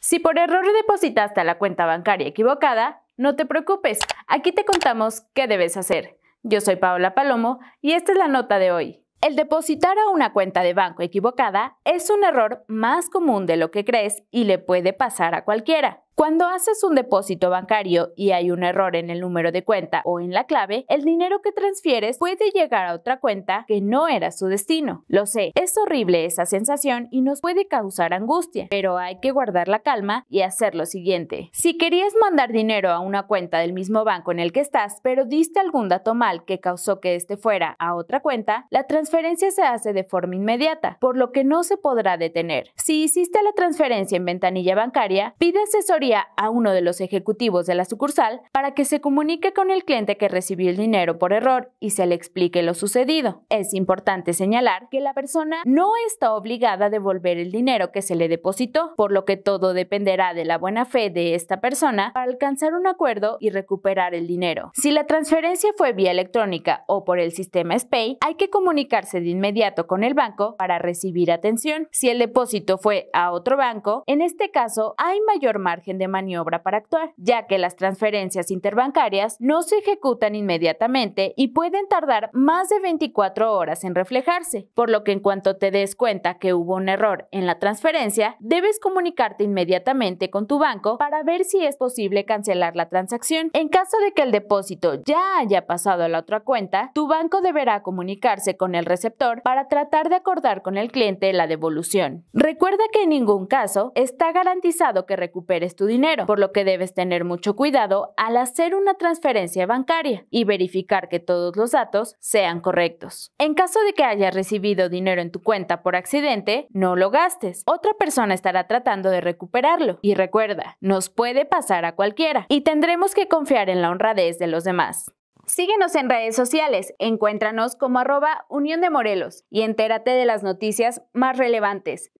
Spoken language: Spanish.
Si por error depositaste a la cuenta bancaria equivocada, no te preocupes, aquí te contamos qué debes hacer. Yo soy Paola Palomo y esta es la nota de hoy. El depositar a una cuenta de banco equivocada es un error más común de lo que crees y le puede pasar a cualquiera. Cuando haces un depósito bancario y hay un error en el número de cuenta o en la clave, el dinero que transfieres puede llegar a otra cuenta que no era su destino. Lo sé, es horrible esa sensación y nos puede causar angustia, pero hay que guardar la calma y hacer lo siguiente. Si querías mandar dinero a una cuenta del mismo banco en el que estás, pero diste algún dato mal que causó que este fuera a otra cuenta, la transferencia se hace de forma inmediata, por lo que no se podrá detener. Si hiciste la transferencia en ventanilla bancaria, pide asesoría a uno de los ejecutivos de la sucursal para que se comunique con el cliente que recibió el dinero por error y se le explique lo sucedido. Es importante señalar que la persona no está obligada a devolver el dinero que se le depositó, por lo que todo dependerá de la buena fe de esta persona para alcanzar un acuerdo y recuperar el dinero. Si la transferencia fue vía electrónica o por el sistema SPAY, hay que comunicarse de inmediato con el banco para recibir atención. Si el depósito fue a otro banco, en este caso hay mayor margen de maniobra para actuar, ya que las transferencias interbancarias no se ejecutan inmediatamente y pueden tardar más de 24 horas en reflejarse, por lo que en cuanto te des cuenta que hubo un error en la transferencia, debes comunicarte inmediatamente con tu banco para ver si es posible cancelar la transacción. En caso de que el depósito ya haya pasado a la otra cuenta, tu banco deberá comunicarse con el receptor para tratar de acordar con el cliente la devolución. Recuerda que en ningún caso está garantizado que recuperes tu dinero, por lo que debes tener mucho cuidado al hacer una transferencia bancaria y verificar que todos los datos sean correctos. En caso de que hayas recibido dinero en tu cuenta por accidente, no lo gastes. Otra persona estará tratando de recuperarlo. Y recuerda, nos puede pasar a cualquiera y tendremos que confiar en la honradez de los demás. Síguenos en redes sociales, encuéntranos como arroba Unión de Morelos y entérate de las noticias más relevantes.